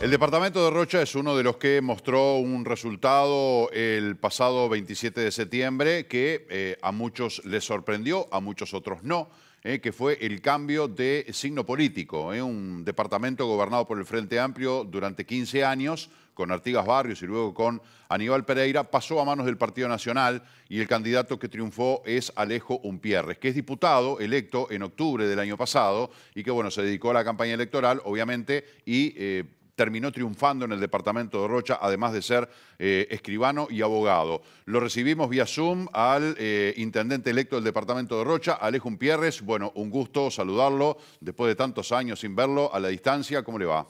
El departamento de Rocha es uno de los que mostró un resultado el pasado 27 de septiembre que eh, a muchos les sorprendió, a muchos otros no, eh, que fue el cambio de signo político. Eh, un departamento gobernado por el Frente Amplio durante 15 años, con Artigas Barrios y luego con Aníbal Pereira, pasó a manos del Partido Nacional y el candidato que triunfó es Alejo Umpierres, que es diputado electo en octubre del año pasado y que, bueno, se dedicó a la campaña electoral, obviamente, y terminó triunfando en el departamento de Rocha, además de ser eh, escribano y abogado. Lo recibimos vía Zoom al eh, intendente electo del departamento de Rocha, Alejo Pierres. Bueno, un gusto saludarlo después de tantos años sin verlo a la distancia. ¿Cómo le va?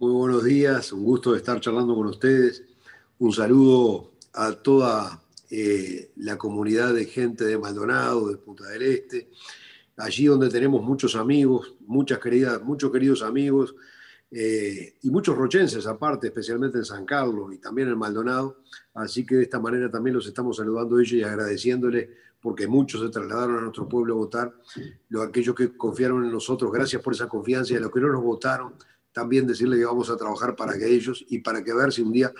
Muy buenos días, un gusto estar charlando con ustedes. Un saludo a toda eh, la comunidad de gente de Maldonado, de Punta del Este, allí donde tenemos muchos amigos, muchas queridas, muchos queridos amigos, eh, y muchos rochenses aparte, especialmente en San Carlos y también en Maldonado. Así que de esta manera también los estamos saludando ellos y agradeciéndoles porque muchos se trasladaron a nuestro pueblo a votar, los, aquellos que confiaron en nosotros, gracias por esa confianza, y a los que no nos votaron, también decirles que vamos a trabajar para que ellos y para que a ver si un día,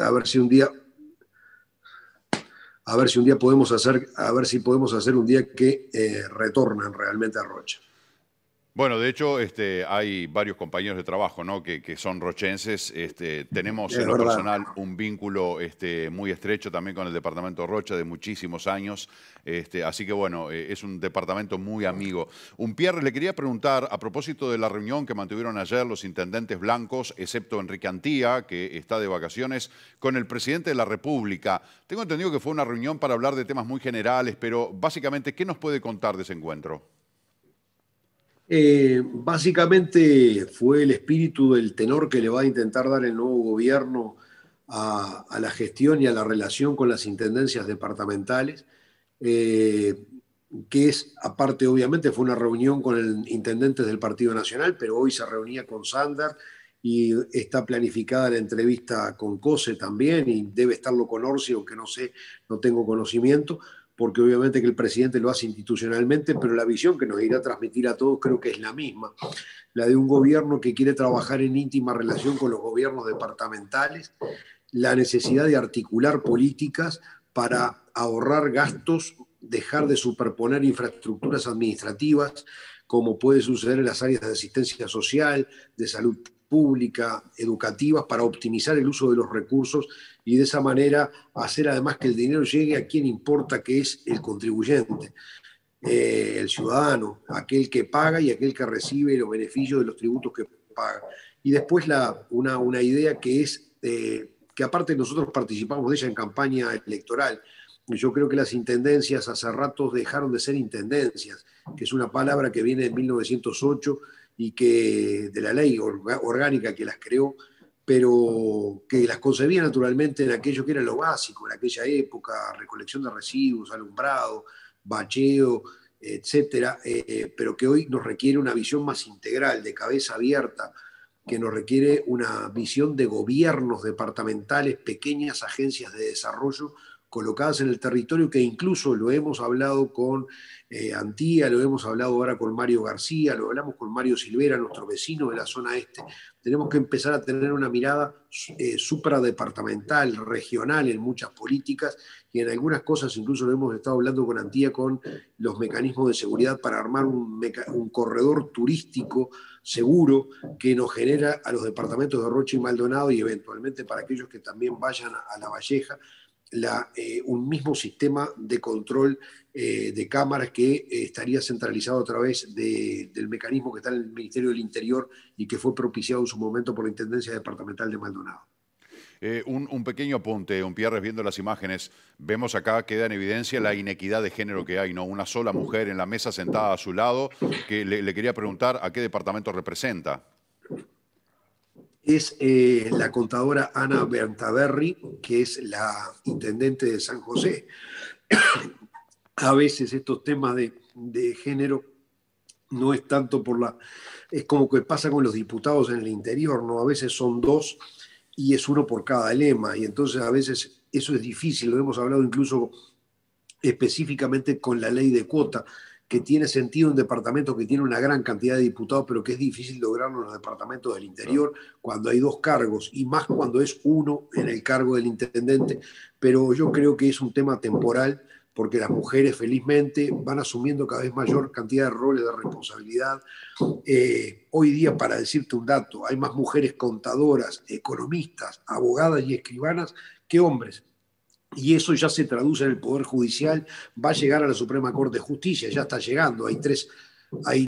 a ver si un día, a ver si un día podemos hacer, a ver si podemos hacer un día que eh, retornan realmente a Rocha. Bueno, de hecho, este, hay varios compañeros de trabajo ¿no? que, son rochenses. Este, tenemos en lo personal un vínculo este, muy estrecho también con el departamento Rocha de muchísimos años. así que bueno, eh, es un departamento muy amigo. Un Pierre, le quería preguntar a propósito de la reunión que mantuvieron ayer los intendentes blancos, excepto Enrique Antía, que está de vacaciones, con el presidente de la República. Tengo entendido que fue una reunión para hablar de temas muy generales, pero básicamente, ¿qué nos puede contar de ese encuentro? Eh, básicamente fue el espíritu del tenor que le va a intentar dar el nuevo gobierno a, la gestión y a la relación con las intendencias departamentales, eh, que es, aparte obviamente, fue una reunión con el intendente del Partido Nacional, pero hoy se reunía con Sander y está planificada la entrevista con COSE también y debe estarlo con Orsi, aunque no sé, no tengo conocimiento porque obviamente que el presidente lo hace institucionalmente, pero la visión que nos irá a transmitir a todos creo que es la misma, la de un gobierno que quiere trabajar en íntima relación con los gobiernos departamentales, la necesidad de articular políticas para ahorrar gastos, dejar de superponer infraestructuras administrativas, como puede suceder en las áreas de asistencia social, de salud pública, educativas, para optimizar el uso de los recursos y de esa manera hacer además que el dinero llegue a quien importa, que es el contribuyente, eh, el ciudadano, aquel que paga y aquel que recibe los beneficios de los tributos que paga. Y después la, una, idea que es, eh, que aparte nosotros participamos de ella en campaña electoral, yo creo que las intendencias hace ratos dejaron de ser intendencias, que es una palabra que viene de 1908 y que de la ley orgánica que las creó, pero que las concebía naturalmente en aquello que era lo básico, en aquella época, recolección de residuos, alumbrado, bacheo, etcétera, eh, pero que hoy nos requiere una visión más integral, de cabeza abierta, que nos requiere una visión de gobiernos departamentales, pequeñas agencias de desarrollo colocadas en el territorio, que incluso lo hemos hablado con eh, Antía, lo hemos hablado ahora con Mario García, lo hablamos con Mario Silvera, nuestro vecino de la zona este, tenemos que empezar a tener una mirada eh, supradepartamental, regional en muchas políticas y en algunas cosas, incluso lo hemos estado hablando con Antía, con los mecanismos de seguridad para armar un, corredor turístico seguro que nos genera a los departamentos de Rocha y Maldonado y eventualmente para aquellos que también vayan a La Valleja, la, eh, un mismo sistema de control eh, de cámaras que eh, estaría centralizado a través del mecanismo que está en el Ministerio del Interior y que fue propiciado en su momento por la Intendencia Departamental de Maldonado. Un, pequeño apunte, un Pierre, viendo las imágenes, vemos acá queda en evidencia la inequidad de género que hay, ¿no? Una sola mujer en la mesa sentada a su lado, que le quería preguntar a qué departamento representa es eh, la contadora Ana Bertaberri, que es la intendente de San José. A veces estos temas de, de género no es tanto por la... Es como que pasa con los diputados en el interior, ¿no? A veces son dos y es uno por cada lema. Y entonces a veces eso es difícil, lo hemos hablado incluso específicamente con la ley de cuota que tiene sentido un departamento que tiene una gran cantidad de diputados, pero que es difícil lograrlo en los departamentos del interior cuando hay dos cargos y más cuando es uno en el cargo del intendente. Pero yo creo que es un tema temporal porque las mujeres felizmente van asumiendo cada vez mayor cantidad de roles de responsabilidad. Eh, hoy día, para decirte un dato, hay más mujeres contadoras, economistas, abogadas y escribanas que hombres y eso ya se traduce en el Poder Judicial, va a llegar a la Suprema Corte de Justicia, ya está llegando, hay tres... Hay...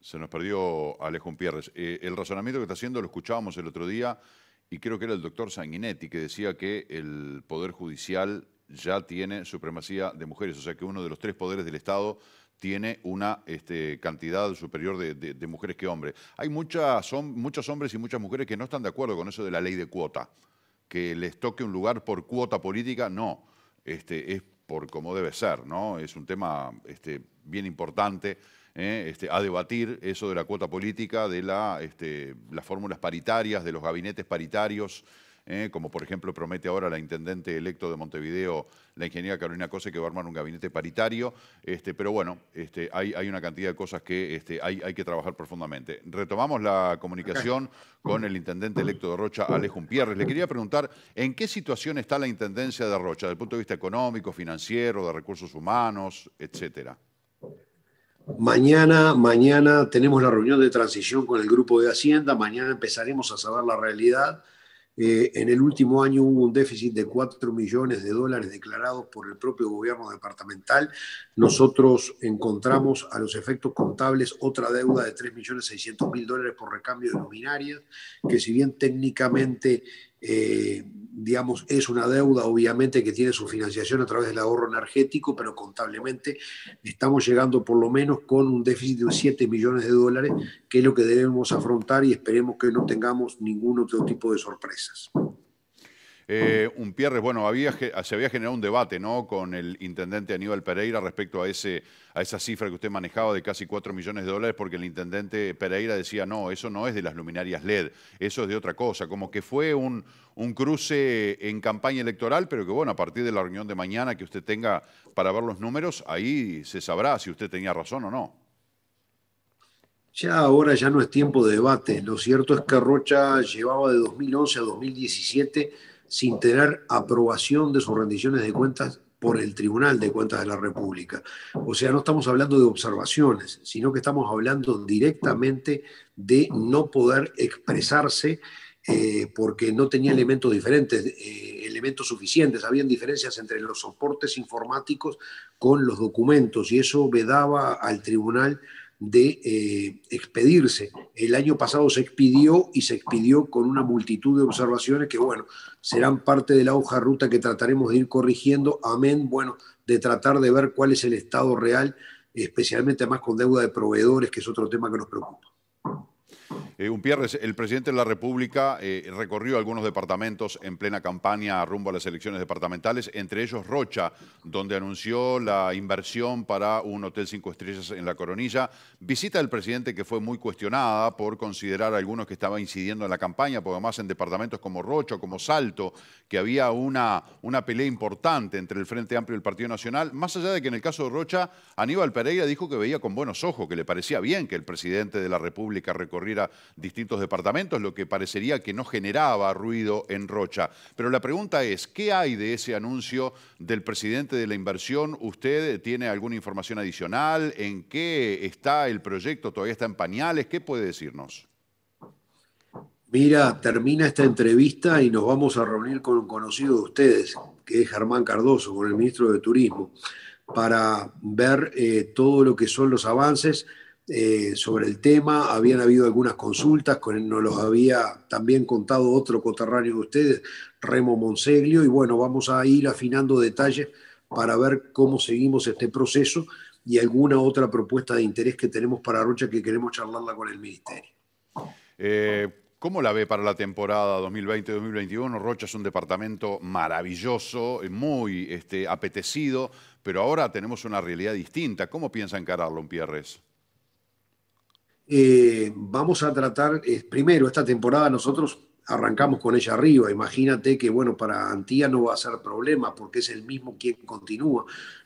Se nos perdió Alejo Pierres. Eh, el razonamiento que está haciendo lo escuchábamos el otro día y creo que era el doctor Sanguinetti que decía que el Poder Judicial ya tiene supremacía de mujeres, o sea que uno de los tres poderes del Estado tiene una este, cantidad superior de, mujeres que hombres. Hay muchas, son muchos hombres y muchas mujeres que no están de acuerdo con eso de la ley de cuota, que les toque un lugar por cuota política, no, este, es por como debe ser, ¿no? Es un tema este, bien importante. ¿eh? Este, a debatir eso de la cuota política, de la, las fórmulas paritarias, de los gabinetes paritarios, ¿eh? como por ejemplo promete ahora la intendente electo de Montevideo, la ingeniera Carolina Cose, que va a armar un gabinete paritario. Este, pero bueno, este, hay, hay, una cantidad de cosas que este, hay, hay, que trabajar profundamente. Retomamos la comunicación con el intendente electo de Rocha, Alejo Pierres. Le quería preguntar, ¿en qué situación está la intendencia de Rocha, desde el punto de vista económico, financiero, de recursos humanos, etcétera? Mañana, mañana tenemos la reunión de transición con el grupo de Hacienda, mañana empezaremos a saber la realidad eh, en el último año hubo un déficit de 4 millones de dólares declarados por el propio gobierno departamental. Nosotros encontramos a los efectos contables otra deuda de 3.600.000 millones dólares por recambio de luminarias, que si bien técnicamente eh, digamos, es una deuda obviamente que tiene su financiación a través del ahorro energético, pero contablemente estamos llegando por lo menos con un déficit de 7 millones de dólares, que es lo que debemos afrontar y esperemos que no tengamos ningún otro tipo de sorpresas. Eh, un Pierre bueno, se había generado un debate ¿no? con el intendente Aníbal Pereira respecto a, ese, a esa cifra que usted manejaba de casi 4 millones de dólares, porque el intendente Pereira decía, no, eso no es de las luminarias LED, eso es de otra cosa, como que fue un, un cruce en campaña electoral, pero que bueno, a partir de la reunión de mañana que usted tenga para ver los números, ahí se sabrá si usted tenía razón o no. Ya ahora ya no es tiempo de debate. Lo cierto es que Rocha llevaba de 2011 a 2017 sin tener aprobación de sus rendiciones de cuentas por el Tribunal de Cuentas de la República. O sea, no estamos hablando de observaciones, sino que estamos hablando directamente de no poder expresarse eh, porque no tenía elementos diferentes, eh, elementos suficientes. Habían diferencias entre los soportes informáticos con los documentos y eso vedaba al tribunal de eh, expedirse. El año pasado se expidió y se expidió con una multitud de observaciones que, bueno, serán parte de la hoja ruta que trataremos de ir corrigiendo, amén, bueno, de tratar de ver cuál es el estado real, especialmente más con deuda de proveedores, que es otro tema que nos preocupa. Eh, un el presidente de la República eh, recorrió algunos departamentos en plena campaña rumbo a las elecciones departamentales, entre ellos Rocha, donde anunció la inversión para un hotel cinco estrellas en la Coronilla. Visita del presidente que fue muy cuestionada por considerar algunos que estaban incidiendo en la campaña, porque además en departamentos como Rocha, como Salto, que había una, una pelea importante entre el Frente Amplio y el Partido Nacional, más allá de que en el caso de Rocha, Aníbal Pereira dijo que veía con buenos ojos, que le parecía bien que el presidente de la República recorriera distintos departamentos, lo que parecería que no generaba ruido en Rocha. Pero la pregunta es, ¿qué hay de ese anuncio del presidente de la inversión? ¿Usted tiene alguna información adicional? ¿En qué está el proyecto? ¿Todavía está en pañales? ¿Qué puede decirnos? Mira, termina esta entrevista y nos vamos a reunir con un conocido de ustedes, que es Germán Cardoso, con el ministro de Turismo, para ver eh, todo lo que son los avances eh, sobre el tema, habían habido algunas consultas, con, nos los había también contado otro coterráneo de ustedes, Remo Monseglio, y bueno, vamos a ir afinando detalles para ver cómo seguimos este proceso y alguna otra propuesta de interés que tenemos para Rocha que queremos charlarla con el Ministerio. Eh, ¿Cómo la ve para la temporada 2020-2021? Rocha es un departamento maravilloso, eh, muy este, apetecido, pero ahora tenemos una realidad distinta. ¿Cómo piensa encararlo en Pierres? Eh, vamos a tratar, eh, primero, esta temporada nosotros arrancamos con ella arriba. Imagínate que, bueno, para Antía no va a ser problema porque es el mismo quien continúa.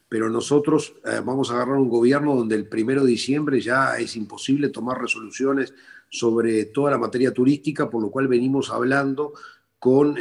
Pero nosotros eh, vamos a agarrar un gobierno donde el primero de diciembre ya es imposible tomar resoluciones sobre toda la materia turística, por lo cual venimos hablando con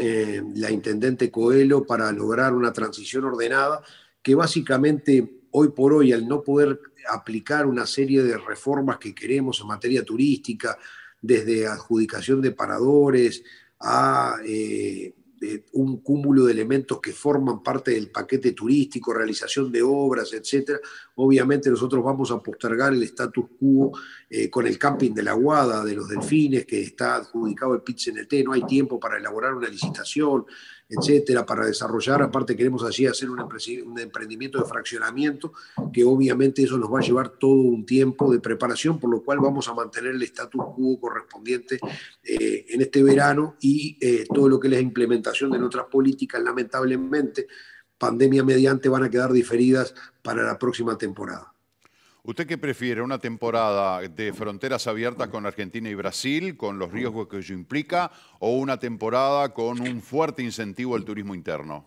la intendente Coelho para lograr una transición ordenada que básicamente hoy por hoy, al no poder aplicar una serie de reformas que queremos en materia turística, desde adjudicación de paradores a eh, eh, un cúmulo de elementos que forman parte del paquete turístico, realización de obras, etcétera. Obviamente nosotros vamos a postergar el status quo eh, con el camping de la Guada, de los delfines, que está adjudicado el pit no hay tiempo para elaborar una licitación, etcétera, para desarrollar. Aparte queremos así hacer un emprendimiento de fraccionamiento, que obviamente eso nos va a llevar todo un tiempo de preparación, por lo cual vamos a mantener el estatus quo correspondiente eh, en este verano y eh, todo lo que es la implementación de nuestras políticas, lamentablemente, pandemia mediante, van a quedar diferidas para la próxima temporada. ¿Usted qué prefiere? ¿Una temporada de fronteras abiertas con Argentina y Brasil, con los riesgos que ello implica, o una temporada con un fuerte incentivo al turismo interno?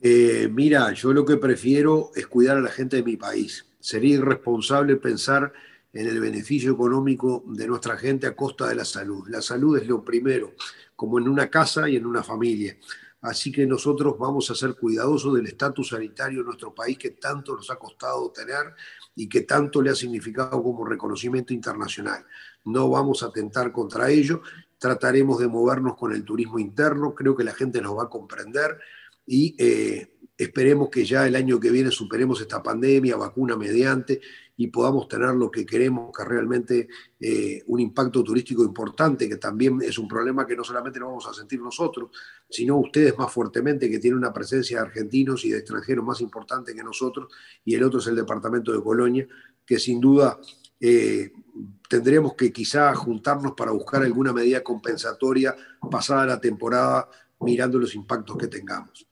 Eh, mira, yo lo que prefiero es cuidar a la gente de mi país. Sería irresponsable pensar en el beneficio económico de nuestra gente a costa de la salud. La salud es lo primero, como en una casa y en una familia. Así que nosotros vamos a ser cuidadosos del estatus sanitario de nuestro país que tanto nos ha costado tener y que tanto le ha significado como reconocimiento internacional. No vamos a atentar contra ello, trataremos de movernos con el turismo interno, creo que la gente nos va a comprender y eh, esperemos que ya el año que viene superemos esta pandemia, vacuna mediante, y podamos tener lo que queremos, que realmente eh, un impacto turístico importante, que también es un problema que no solamente lo vamos a sentir nosotros, sino ustedes más fuertemente, que tienen una presencia de argentinos y de extranjeros más importante que nosotros, y el otro es el departamento de Colonia, que sin duda eh, tendremos que quizá juntarnos para buscar alguna medida compensatoria pasada la temporada mirando los impactos que tengamos.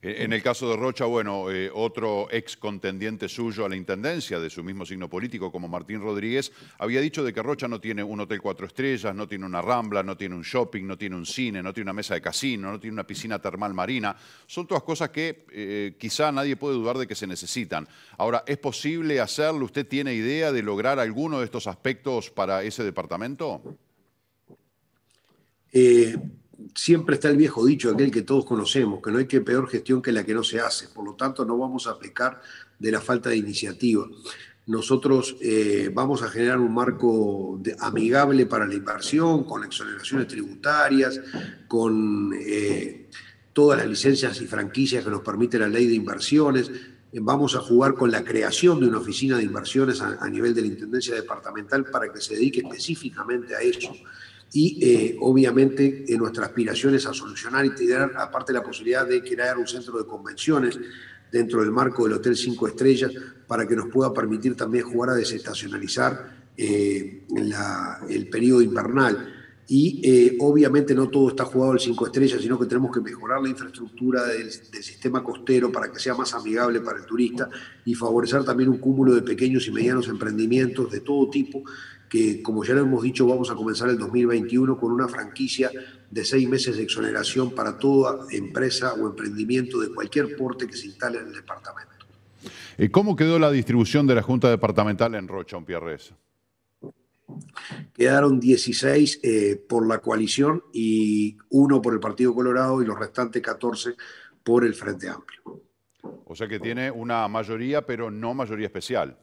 Eh, en el caso de Rocha, bueno, eh, otro ex contendiente suyo a la intendencia de su mismo signo político, como Martín Rodríguez, había dicho de que Rocha no tiene un hotel cuatro estrellas, no tiene una rambla, no tiene un shopping, no tiene un cine, no tiene una mesa de casino, no tiene una piscina termal marina. Son todas cosas que eh, quizá nadie puede dudar de que se necesitan. Ahora, ¿es posible hacerlo? ¿Usted tiene idea de lograr alguno de estos aspectos para ese departamento? Eh siempre está el viejo dicho, aquel que todos conocemos, que no hay que peor gestión que la que no se hace. Por lo tanto, no vamos a pecar de la falta de iniciativa. Nosotros eh, vamos a generar un marco amigable para la inversión, con exoneraciones tributarias, con eh, todas las licencias y franquicias que nos permite la ley de inversiones. Eh, vamos a jugar con la creación de una oficina de inversiones a nivel de la Intendencia Departamental para que se dedique específicamente a eso y eh, obviamente en eh, nuestra aspiración es a solucionar y tener aparte la posibilidad de crear un centro de convenciones dentro del marco del Hotel 5 Estrellas para que nos pueda permitir también jugar a desestacionalizar eh, el periodo invernal. Y obviamente no todo está jugado al 5 Estrellas, sino que tenemos que mejorar la infraestructura del sistema costero para que sea más amigable para el turista y favorecer también un cúmulo de pequeños y medianos emprendimientos de todo tipo que como ya lo hemos dicho, vamos a comenzar el 2021 con una franquicia de seis meses de exoneración para toda empresa o emprendimiento de cualquier porte que se instale en el departamento. ¿Y ¿Cómo quedó la distribución de la Junta Departamental en Rocha, un Quedaron 16 eh, por la coalición y uno por el Partido Colorado y los restantes 14 por el Frente Amplio. O sea que tiene una mayoría, pero no mayoría especial.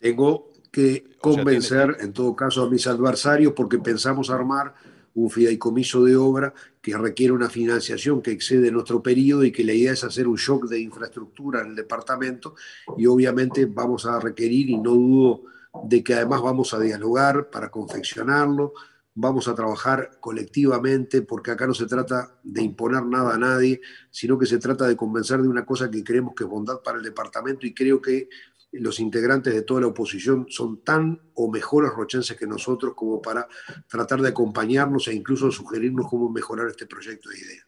Tengo que convencer, en todo caso, a mis adversarios, porque pensamos armar un fideicomiso de obra que requiere una financiación que excede nuestro periodo y que la idea es hacer un shock de infraestructura en el departamento y obviamente vamos a requerir y no dudo de que además vamos a dialogar para confeccionarlo, vamos a trabajar colectivamente porque acá no se trata de imponer nada a nadie, sino que se trata de convencer de una cosa que creemos que es bondad para el departamento y creo que los integrantes de toda la oposición son tan o mejores rochenses que nosotros como para tratar de acompañarnos e incluso sugerirnos cómo mejorar este proyecto de idea.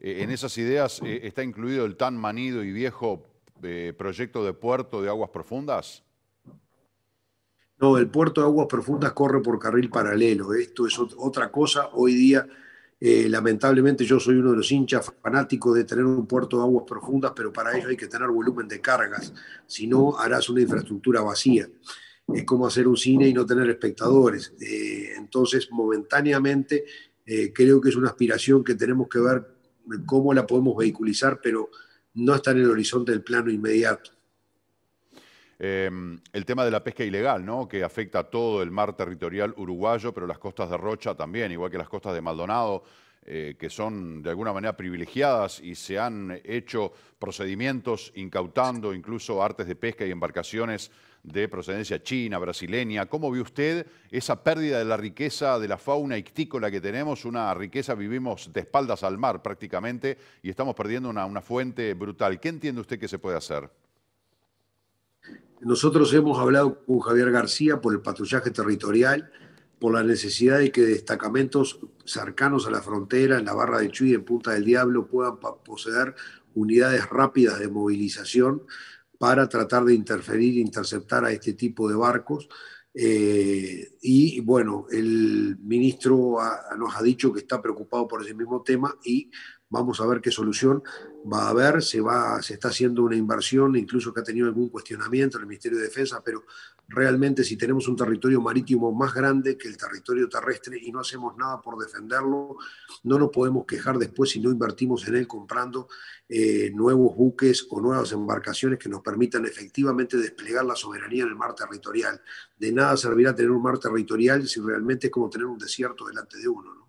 Eh, en esas ideas eh, está incluido el tan manido y viejo eh, proyecto de puerto de aguas profundas. No, el puerto de aguas profundas corre por carril paralelo. Esto es otra cosa. Hoy día eh, lamentablemente yo soy uno de los hinchas fanáticos de tener un puerto de aguas profundas, pero para ello hay que tener volumen de cargas, si no harás una infraestructura vacía. Es como hacer un cine y no tener espectadores. Eh, entonces, momentáneamente, eh, creo que es una aspiración que tenemos que ver cómo la podemos vehiculizar, pero no está en el horizonte del plano inmediato. Em, el tema de la pesca ilegal, ¿no? que afecta a todo el mar territorial uruguayo, pero las costas de Rocha también, igual que las costas de Maldonado, eh, que son de alguna manera privilegiadas y se han hecho procedimientos incautando incluso artes de pesca y embarcaciones de procedencia china, brasileña. ¿Cómo ve usted esa pérdida de la riqueza de la fauna ictícola que tenemos? Una riqueza, vivimos de espaldas al mar prácticamente y estamos perdiendo una, una fuente brutal. ¿Qué entiende usted que se puede hacer? Nosotros hemos hablado con Javier García por el patrullaje territorial, por la necesidad de que destacamentos cercanos a la frontera, en la barra de Chuy, en Punta del Diablo, puedan poseer unidades rápidas de movilización para tratar de interferir, e interceptar a este tipo de barcos. Eh, y bueno, el ministro nos ha dicho que está preocupado por ese mismo tema y Vamos a ver qué solución va a haber. Se, va, se está haciendo una inversión, incluso que ha tenido algún cuestionamiento en el Ministerio de Defensa, pero realmente si tenemos un territorio marítimo más grande que el territorio terrestre y no hacemos nada por defenderlo, no nos podemos quejar después si no invertimos en él comprando eh, nuevos buques o nuevas embarcaciones que nos permitan efectivamente desplegar la soberanía en el mar territorial. De nada servirá tener un mar territorial si realmente es como tener un desierto delante de uno.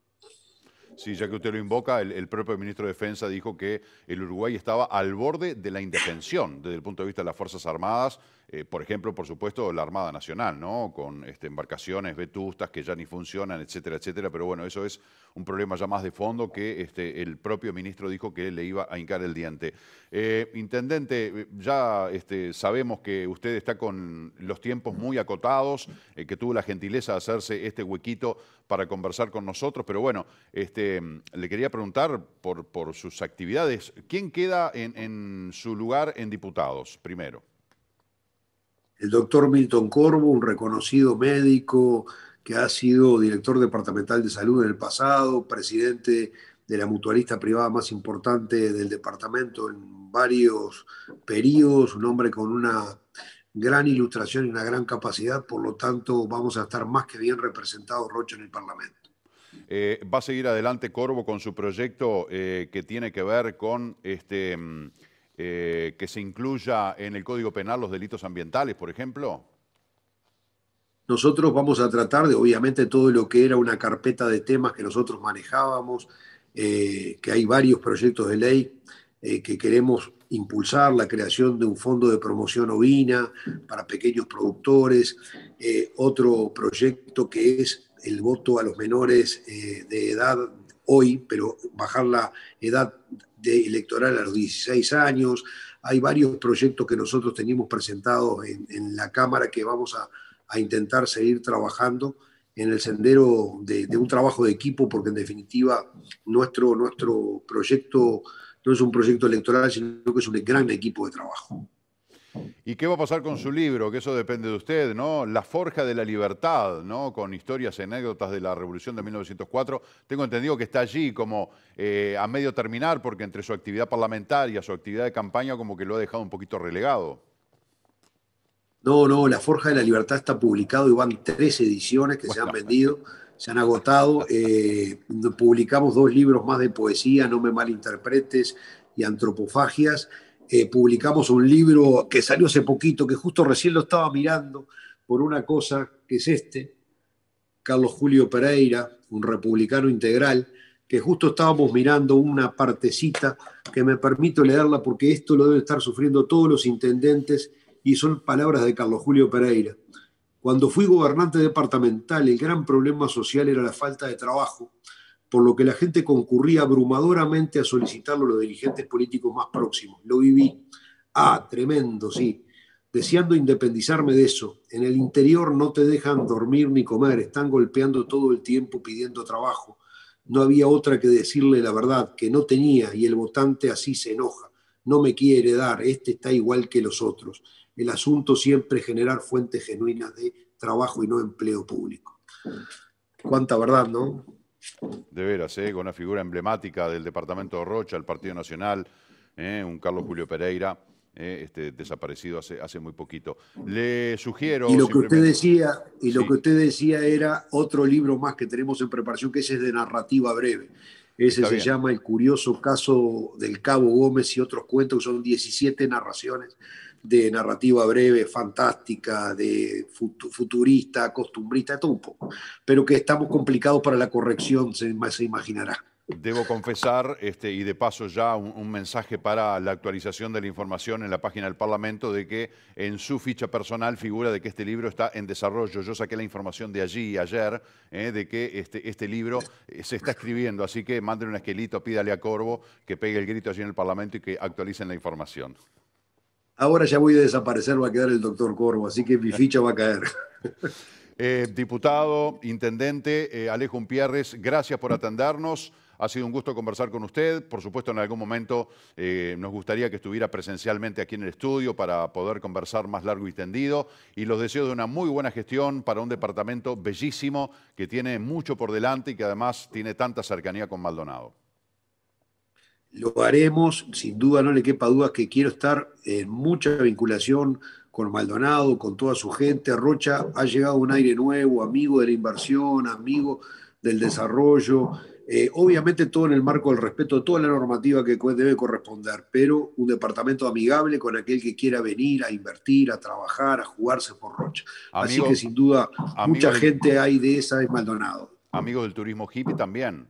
Sí, ya que usted lo invoca, el, propio ministro de Defensa dijo que el Uruguay estaba al borde de la indefensión desde el punto de vista de las Fuerzas Armadas eh, por ejemplo, por supuesto, la Armada Nacional, ¿no? Con este, embarcaciones vetustas que ya ni funcionan, etcétera, etcétera. Pero bueno, eso es un problema ya más de fondo que este, el propio ministro dijo que le iba a hincar el diente. Eh, intendente, ya este, sabemos que usted está con los tiempos muy acotados, eh, que tuvo la gentileza de hacerse este huequito para conversar con nosotros, pero bueno, este, le quería preguntar por, sus actividades, ¿quién queda en su lugar en diputados primero? el doctor Milton Corvo, un reconocido médico que ha sido director departamental de salud en el pasado, presidente de la mutualista privada más importante del departamento en varios periodos, un hombre con una gran ilustración y una gran capacidad, por lo tanto vamos a estar más que bien representados, Rocha, en el Parlamento. Eh, va a seguir adelante Corvo con su proyecto eh, que tiene que ver con este mm, eh, que se incluya en el Código Penal los delitos ambientales, por ejemplo? Nosotros vamos a tratar de, obviamente, todo lo que era una carpeta de temas que nosotros manejábamos, eh, que hay varios proyectos de ley eh, que queremos impulsar, la creación de un fondo de promoción ovina para pequeños productores, otro proyecto que es el voto a los menores de edad hoy, pero bajar la edad electoral a los 16 años. Hay varios proyectos que nosotros teníamos presentados en, la Cámara que vamos a, intentar seguir trabajando en el sendero de, de, un trabajo de equipo, porque en definitiva nuestro, nuestro proyecto no es un proyecto electoral, sino que es un gran equipo de trabajo. ¿Y qué va a pasar con su libro? Que eso depende de usted, ¿no? La Forja de la Libertad, ¿no? Con historias anécdotas de la Revolución de 1904. Tengo entendido que está allí como eh, a medio terminar, porque entre su actividad parlamentaria, su actividad de campaña, como que lo ha dejado un poquito relegado. No, no, La Forja de la Libertad está publicado y van tres ediciones que se han vendido, se han agotado. Eh, publicamos dos libros más de poesía, No me malinterpretes y Antropofagias. Eh, publicamos un libro que salió hace poquito, que justo recién lo estaba mirando por una cosa, que es este, Carlos Julio Pereira, un republicano integral, que justo estábamos mirando una partecita que me permito leerla porque esto lo deben estar sufriendo todos los intendentes y son palabras de Carlos Julio Pereira. Cuando fui gobernante departamental, el gran problema social era la falta de trabajo por lo que la gente concurría abrumadoramente a solicitarlo a los dirigentes políticos más próximos. Lo viví. Ah, tremendo, sí. Deseando independizarme de eso. En el interior no te dejan dormir ni comer, están golpeando todo el tiempo pidiendo trabajo. No había otra que decirle la verdad, que no tenía, y el votante así se enoja. No me quiere dar, este está igual que los otros. El asunto siempre es generar fuentes genuinas de trabajo y no empleo público. Cuánta verdad, ¿no? De veras, eh, con una figura emblemática del departamento de Rocha, el Partido Nacional, eh, un Carlos Julio Pereira, eh, este, desaparecido hace, hace muy poquito. Le sugiero. Y lo que usted decía, y lo que usted decía era otro libro más que tenemos en preparación, que ese es de narrativa breve. Ese se llama El curioso caso del Cabo Gómez y otros cuentos, que son 17 narraciones de narrativa breve, fantástica, de futurista, costumbrista, todo pero que estamos complicados para la corrección, se, imaginará. Debo confesar, este, y de paso ya un, mensaje para la actualización de la información en la página del Parlamento, de que en su ficha personal figura de que este libro está en desarrollo. Yo saqué la información de allí ayer, eh, de que este, este libro eh, se está escribiendo, así que manden un esquelito, pídale a Corvo que pegue el grito allí en el Parlamento y que actualicen la información ahora ya voy a desaparecer, va a quedar el doctor Corvo, así que mi ficha va a caer. Eh, diputado, intendente eh, Alejo Umpierres, gracias por atendernos. Ha sido un gusto conversar con usted. Por supuesto, en algún momento eh, nos gustaría que estuviera presencialmente aquí en el estudio para poder conversar más largo y tendido. Y los deseos de una muy buena gestión para un departamento bellísimo que tiene mucho por delante y que además tiene tanta cercanía con Maldonado. Lo haremos, sin duda, no le quepa duda que quiero estar en mucha vinculación con Maldonado, con toda su gente. Rocha ha llegado un aire nuevo, amigo de la inversión, amigo del desarrollo. Eh, obviamente todo en el marco del respeto de toda la normativa que debe corresponder, pero un departamento amigable con aquel que quiera venir a invertir, a trabajar, a jugarse por Rocha. Así que sin duda mucha gente hay de esa es Maldonado. Amigo del turismo hippie también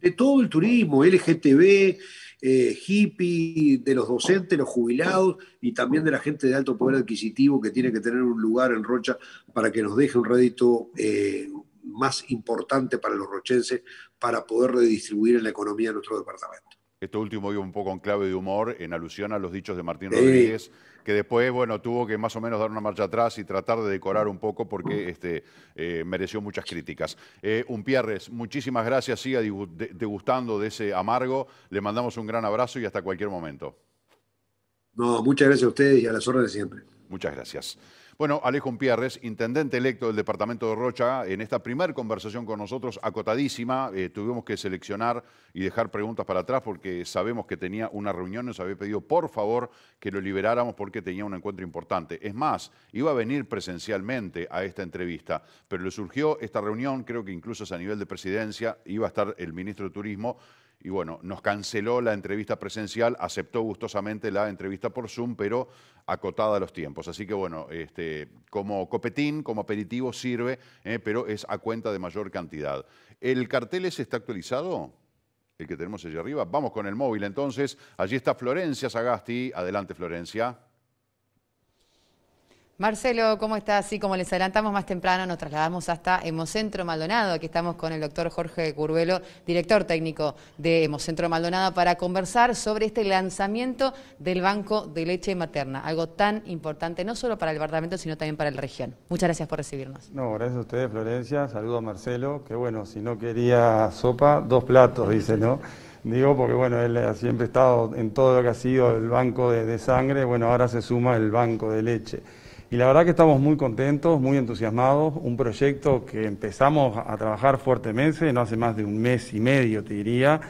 de todo el turismo, LGTB, eh, hippie, de los docentes, los jubilados y también de la gente de alto poder adquisitivo que tiene que tener un lugar en Rocha para que nos deje un rédito eh, más importante para los rochenses para poder redistribuir en la economía de nuestro departamento. Esto último iba un poco en clave de humor, en alusión a los dichos de Martín Rodríguez que después, bueno, tuvo que más o menos dar una marcha atrás y tratar de decorar un poco porque este, eh, mereció muchas críticas. Un eh, Umpierres, muchísimas gracias, siga degustando de ese amargo, le mandamos un gran abrazo y hasta cualquier momento. No, muchas gracias a ustedes y a las de siempre. Muchas gracias. Bueno, Alejo Pierres, intendente electo del departamento de Rocha, en esta primera conversación con nosotros, acotadísima, eh, tuvimos que seleccionar y dejar preguntas para atrás porque sabemos que tenía una reunión, nos había pedido por favor que lo liberáramos porque tenía un encuentro importante. Es más, iba a venir presencialmente a esta entrevista, pero le surgió esta reunión, creo que incluso a nivel de presidencia, iba a estar el ministro de Turismo y bueno, nos canceló la entrevista presencial, aceptó gustosamente la entrevista por Zoom, pero acotada a los tiempos. Así que bueno, este, como copetín, como aperitivo sirve, eh, pero es a cuenta de mayor cantidad. ¿El cartel ese está actualizado? El que tenemos allí arriba. Vamos con el móvil entonces. Allí está Florencia Sagasti. Adelante, Florencia. Marcelo, ¿cómo estás? Así como les adelantamos más temprano, nos trasladamos hasta Hemocentro Maldonado. Aquí estamos con el doctor Jorge Curbelo, director técnico de Hemocentro Maldonado, para conversar sobre este lanzamiento del Banco de Leche Materna, algo tan importante no solo para el departamento, sino también para la región. Muchas gracias por recibirnos. No, gracias a ustedes, Florencia. Saludo a Marcelo, que bueno, si no quería sopa, dos platos, dice, ¿no? Digo, porque bueno, él ha siempre estado en todo lo que ha sido el banco de sangre, bueno, ahora se suma el banco de leche. Y la verdad que estamos muy contentos, muy entusiasmados, un proyecto que empezamos a trabajar fuertemente, no hace más de un mes y medio, te diría,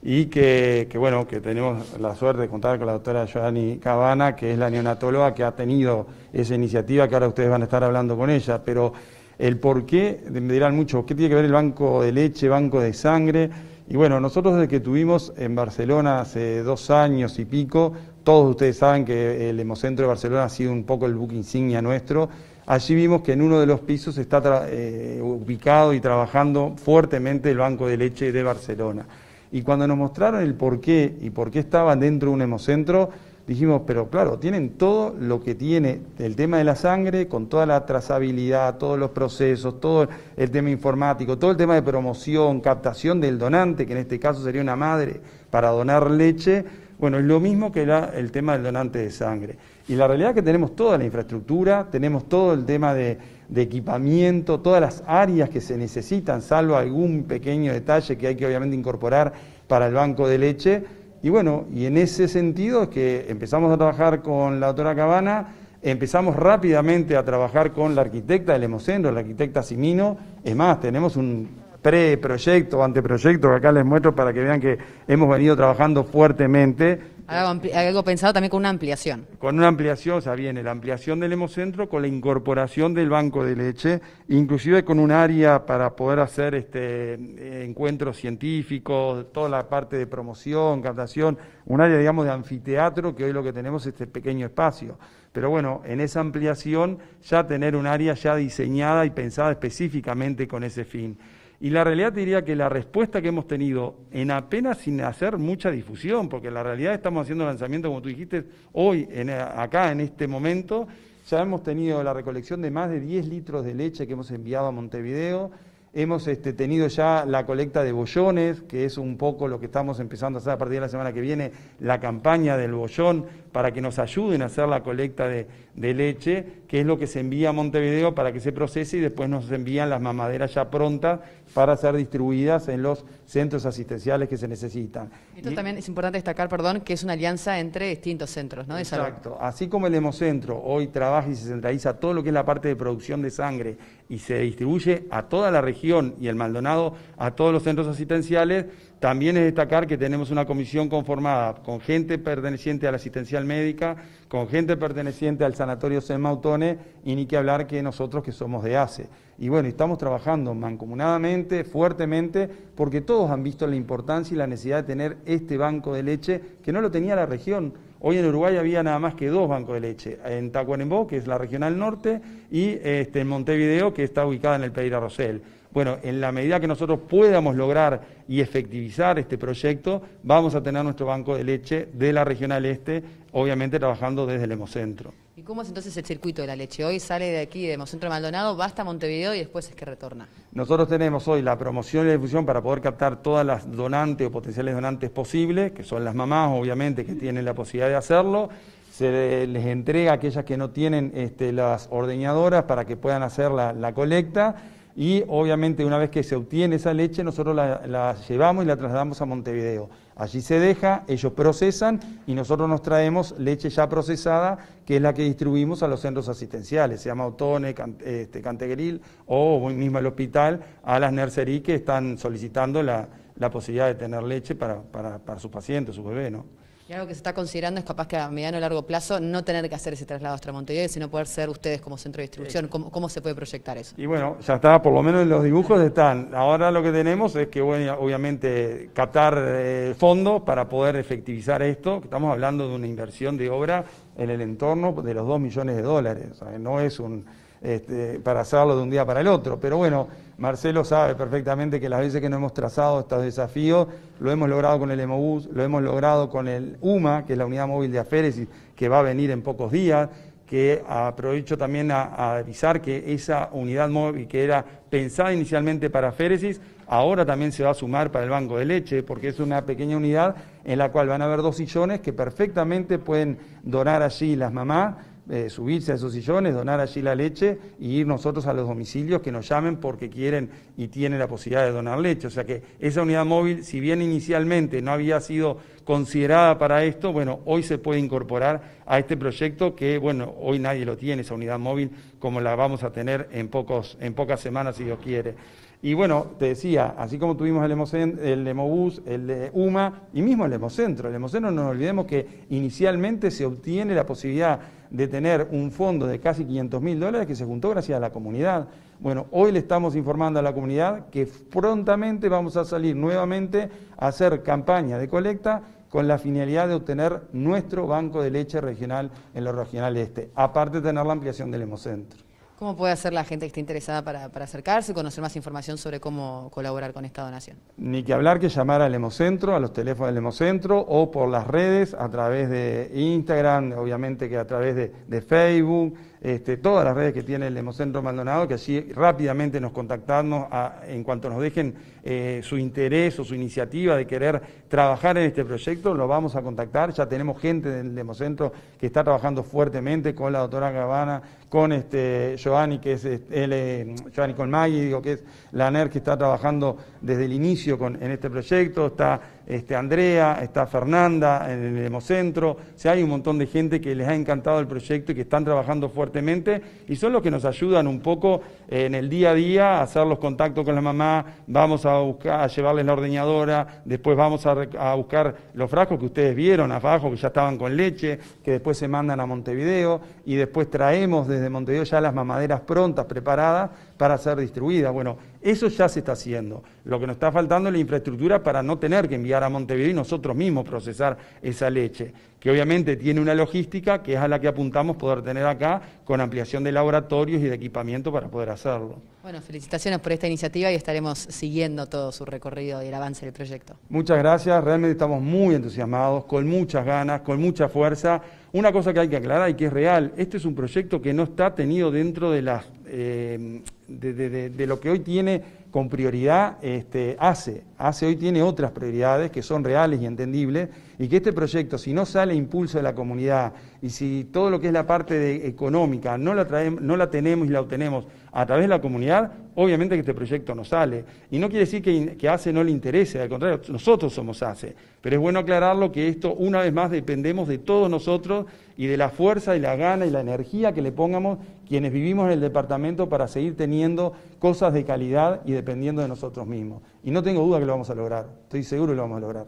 y que, bueno, que tenemos la suerte de contar con la doctora Joanny Cabana, que es la neonatóloga que ha tenido esa iniciativa, que ahora ustedes van a estar hablando con ella, pero el por qué, me dirán mucho, ¿qué tiene que ver el banco de leche, banco de sangre? Y bueno, nosotros desde que tuvimos en Barcelona hace dos años y pico, todos ustedes saben que el Hemocentro de Barcelona ha sido un poco el book insignia nuestro. Allí vimos que en uno de los pisos está eh, ubicado y trabajando fuertemente el Banco de Leche de Barcelona. Y cuando nos mostraron el por qué y por qué estaban dentro de un hemocentro, dijimos, pero claro, tienen todo lo que tiene el tema de la sangre, con toda la trazabilidad, todos los procesos, todo el tema informático, todo el tema de promoción, captación del donante, que en este caso sería una madre para donar leche bueno, es lo mismo que el tema del donante de sangre. Y la realidad es que tenemos toda la infraestructura, tenemos todo el tema de, equipamiento, todas las áreas que se necesitan, salvo algún pequeño detalle que hay que obviamente incorporar para el banco de leche. Y bueno, y en ese sentido es que empezamos a trabajar con la doctora Cabana, empezamos rápidamente a trabajar con la arquitecta del Hemocentro, la arquitecta Simino. Es más, tenemos un preproyecto o anteproyecto que acá les muestro para que vean que hemos venido trabajando fuertemente. Algo, pensado también con una ampliación. Con una ampliación, o sea, viene la ampliación del hemocentro con la incorporación del banco de leche, inclusive con un área para poder hacer este, encuentros científicos, toda la parte de promoción, captación, un área, digamos, de anfiteatro, que hoy lo que tenemos es este pequeño espacio. Pero bueno, en esa ampliación ya tener un área ya diseñada y pensada específicamente con ese fin. Y la realidad diría que la respuesta que hemos tenido, en apenas sin hacer mucha difusión, porque en la realidad estamos haciendo lanzamiento, como tú dijiste, hoy, acá, en este momento, ya hemos tenido la recolección de más de 10 litros de leche que hemos enviado a Montevideo, hemos este, tenido ya la colecta de bollones, que es un poco lo que estamos empezando a hacer a partir de la semana que viene, la campaña del bollón, para que nos ayuden a hacer la colecta de, de leche, que es lo que se envía a Montevideo para que se procese y después nos envían las mamaderas ya prontas para ser distribuidas en los centros asistenciales que se necesitan. Esto también es importante destacar, perdón, que es una alianza entre distintos centros, ¿no? exacto. Así como el Hemocentro hoy trabaja y se centraliza todo lo que es la parte de producción de sangre y se distribuye a toda la región y el Maldonado a todos los centros asistenciales, también es destacar que tenemos una comisión conformada con gente perteneciente a la asistencial médica, con gente perteneciente al sanatorio San Mautone y ni que hablar que nosotros que somos de ACE. Y bueno, estamos trabajando mancomunadamente, fuertemente, porque todos han visto la importancia y la necesidad de tener este banco de leche que no lo tenía la región. Hoy en Uruguay había nada más que dos bancos de leche, en Tacuarembó, que es la regional norte, y este, en Montevideo, que está ubicada en el Pereira Rosel. Bueno, en la medida que nosotros podamos lograr y efectivizar este proyecto, vamos a tener nuestro banco de leche de la regional este, obviamente trabajando desde el Hemocentro. ¿Y cómo es entonces el circuito de la leche? Hoy sale de aquí, de Hemocentro Maldonado, va hasta Montevideo y después es que retorna. Nosotros tenemos hoy la promoción y la difusión para poder captar todas las donantes o potenciales donantes posibles, que son las mamás, obviamente, que tienen la posibilidad de hacerlo se les entrega a aquellas que no tienen este, las ordeñadoras para que puedan hacer la, colecta y obviamente una vez que se obtiene esa leche nosotros la, la, llevamos y la trasladamos a Montevideo. Allí se deja, ellos procesan y nosotros nos traemos leche ya procesada, que es la que distribuimos a los centros asistenciales, se llama Otone, este, Cantegril o mismo el hospital, a las nurseries que están solicitando la, posibilidad de tener leche para, para, para sus pacientes, su bebé, ¿no? Y algo que se está considerando es capaz que a mediano o largo plazo no tener que hacer ese traslado hasta Montevideo, sino poder ser ustedes como centro de distribución. ¿Cómo, se puede proyectar eso? Y bueno, ya está, por lo menos en los dibujos están. Ahora lo que tenemos es que, bueno, obviamente, captar eh, fondos para poder efectivizar esto. Estamos hablando de una inversión de obra en el entorno de los 2 millones de dólares. no es un este, para hacerlo de un día para el otro. Pero bueno, Marcelo sabe perfectamente que las veces que no hemos trazado estos desafíos, lo hemos logrado con el Emobus, lo hemos logrado con el UMA, que es la unidad móvil de aféresis, que va a venir en pocos días, que aprovecho también a, avisar que esa unidad móvil que era pensada inicialmente para Aferesis, ahora también se va a sumar para el banco de leche, porque es una pequeña unidad en la cual van a haber dos sillones que perfectamente pueden donar allí las mamás eh, subirse a esos sillones, donar allí la leche y ir nosotros a los domicilios que nos llamen porque quieren y tienen la posibilidad de donar leche. O sea que esa unidad móvil, si bien inicialmente no había sido considerada para esto, bueno, hoy se puede incorporar a este proyecto que, bueno, hoy nadie lo tiene, esa unidad móvil, como la vamos a tener en, pocos, en pocas semanas, si Dios quiere. Y bueno, te decía, así como tuvimos el, el Hemobús, el de UMA y mismo el Hemocentro. El Hemocentro no nos olvidemos que inicialmente se obtiene la posibilidad de tener un fondo de casi 500 mil dólares que se juntó gracias a la comunidad. Bueno, hoy le estamos informando a la comunidad que prontamente vamos a salir nuevamente a hacer campaña de colecta con la finalidad de obtener nuestro banco de leche regional en lo regional este, aparte de tener la ampliación del hemocentro. ¿Cómo puede hacer la gente que esté interesada para, acercarse y conocer más información sobre cómo colaborar con esta donación? Ni que hablar que llamar al Hemocentro, a los teléfonos del Hemocentro o por las redes, a través de Instagram, obviamente que a través de, de Facebook este, todas las redes que tiene el Hemocentro Maldonado, que así rápidamente nos contactamos en cuanto nos dejen eh, su interés o su iniciativa de querer trabajar en este proyecto, lo vamos a contactar. Ya tenemos gente del Hemocentro que está trabajando fuertemente con la doctora Gavana, con este Giovanni, que es este, eh, Giovanni que es la NER que está trabajando desde el inicio con, en este proyecto, está este, Andrea, está Fernanda en el Hemocentro, o hay un montón de gente que les ha encantado el proyecto y que están trabajando fuertemente y son los que nos ayudan un poco eh, en el día a día a hacer los contactos con la mamá, vamos a buscar, a llevarles la ordeñadora, después vamos a, a buscar los frascos que ustedes vieron, abajo, que ya estaban con leche, que después se mandan a Montevideo, y después traemos desde Montevideo ya las mamaderas prontas, preparadas para ser distribuidas. Bueno, eso ya se está haciendo. Lo que nos está faltando es la infraestructura para no tener que enviar a Montevideo y nosotros mismos procesar esa leche que obviamente tiene una logística que es a la que apuntamos poder tener acá con ampliación de laboratorios y de equipamiento para poder hacerlo. Bueno, felicitaciones por esta iniciativa y estaremos siguiendo todo su recorrido y el avance del proyecto. Muchas gracias, realmente estamos muy entusiasmados, con muchas ganas, con mucha fuerza. Una cosa que hay que aclarar y que es real, este es un proyecto que no está tenido dentro de las eh, de, lo que hoy tiene con prioridad este, HACE hoy tiene otras prioridades que son reales y entendibles y que este proyecto, si no sale impulso de la comunidad y si todo lo que es la parte económica no la, no la tenemos y la obtenemos a través de la comunidad, obviamente que este proyecto no sale. Y no quiere decir que, que e no le interese, al contrario, nosotros somos HACE Pero es bueno aclararlo que esto, una vez más, dependemos de todos nosotros y de la fuerza y la gana y la energía que le pongamos quienes vivimos en el departamento para seguir teniendo teniendo cosas de calidad y dependiendo de nosotros mismos. Y no tengo duda que lo vamos a lograr, estoy seguro que lo vamos a lograr.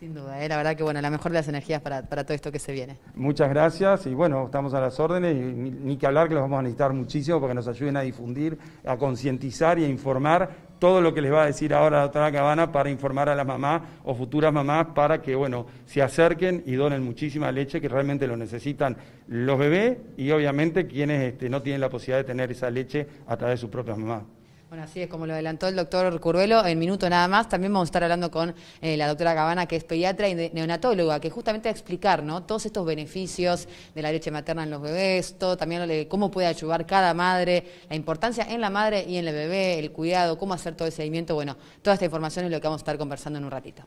Sin duda, eh. la verdad que bueno, la mejor de las energías para, todo esto que se viene. Muchas gracias y bueno, estamos a las órdenes y ni, que hablar que los vamos a necesitar muchísimo porque nos ayuden a difundir, a concientizar y a informar todo lo que les va a decir ahora la doctora Cabana para informar a las mamás o futuras mamás para que, bueno, se acerquen y donen muchísima leche que realmente lo necesitan los bebés y obviamente quienes este, no tienen la posibilidad de tener esa leche a través de sus propias mamás. Bueno, así es como lo adelantó el doctor Curuelo, en minuto nada más, también vamos a estar hablando con eh, la doctora Cabana, que es pediatra y neonatóloga, que justamente va a explicar ¿no? todos estos beneficios de la leche materna en los bebés, todo, también cómo puede ayudar cada madre, la importancia en la madre y en el bebé, el cuidado, cómo hacer todo el seguimiento, bueno, toda esta información es lo que vamos a estar conversando en un ratito.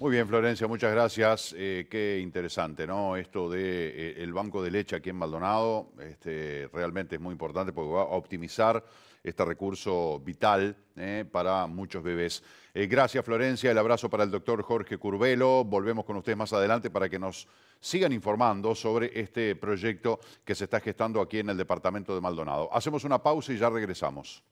Muy bien, Florencia, muchas gracias. Eh, qué interesante, ¿no? Esto del eh, banco de leche aquí en Maldonado, este, realmente es muy importante porque va a optimizar este recurso vital eh, para muchos bebés. Eh, gracias Florencia, el abrazo para el doctor Jorge Curvelo. Volvemos con ustedes más adelante para que nos sigan informando sobre este proyecto que se está gestando aquí en el departamento de Maldonado. Hacemos una pausa y ya regresamos.